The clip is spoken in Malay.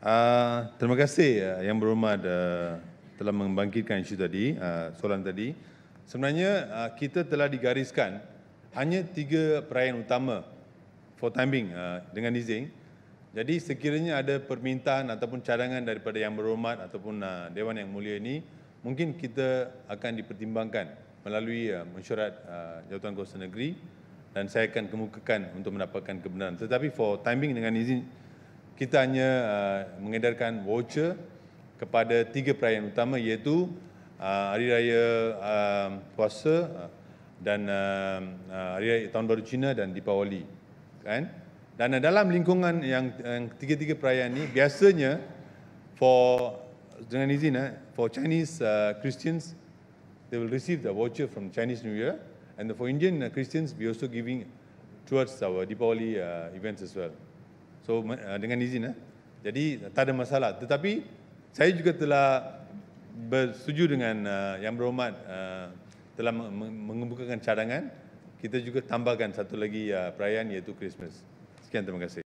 Ah, terima kasih uh, yang berhormat uh, telah membangkitkan isu tadi, uh, soalan tadi. Sebenarnya uh, kita telah digariskan hanya tiga perayaan utama for timing uh, dengan izin. Jadi sekiranya ada permintaan ataupun cadangan daripada yang berhormat ataupun uh, Dewan Yang Mulia ini, mungkin kita akan dipertimbangkan melalui uh, mensyarat uh, Jawatan Kuasa Negeri dan saya akan kemukakan untuk mendapatkan kebenaran. Tetapi for timing dengan izin, kita hanya uh, mengedarkan voucher kepada tiga perayaan utama iaitu uh, hari raya um, puasa uh, dan um, hari raya tahun baru Cina dan Deepawali kan dan dalam lingkungan yang, tiga-tiga perayaan ini biasanya for dengan izin uh, for Chinese Christians they will receive the voucher from Chinese New Year and for Indian Christians we also giving towards our Diwali events as well So ah, dengan izin eh. Jadi tak ada masalah. Tetapi saya juga telah bersetuju dengan uh, Yang Berhormat uh, telah mengemukakan cadangan kita juga tambahkan satu lagi uh, perayaan iaitu Christmas. Sekian terima kasih.